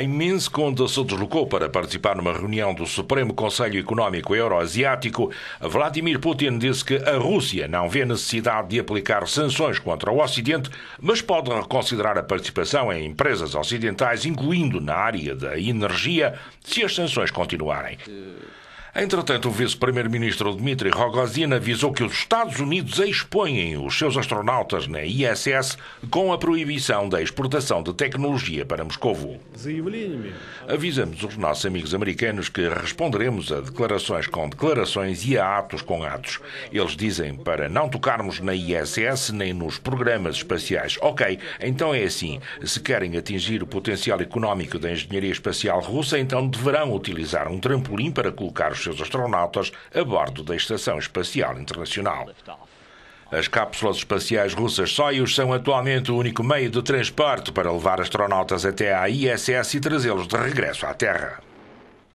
em Minsk, onde se deslocou para participar numa reunião do Supremo Conselho Económico Euroasiático, Vladimir Putin disse que a Rússia não vê necessidade de aplicar sanções contra o Ocidente, mas pode reconsiderar a participação em empresas ocidentais, incluindo na área da energia, se as sanções continuarem. Entretanto, o vice-primeiro-ministro Dmitry Rogozin avisou que os Estados Unidos expõem os seus astronautas na ISS com a proibição da exportação de tecnologia para Moscovo. Avisamos os nossos amigos americanos que responderemos a declarações com declarações e a atos com atos. Eles dizem para não tocarmos na ISS nem nos programas espaciais. Ok, então é assim. Se querem atingir o potencial económico da engenharia espacial russa, então deverão utilizar um trampolim para colocar os seus astronautas a bordo da Estação Espacial Internacional. As cápsulas espaciais russas Soyuz são atualmente o único meio de transporte para levar astronautas até à ISS e trazê-los de regresso à Terra.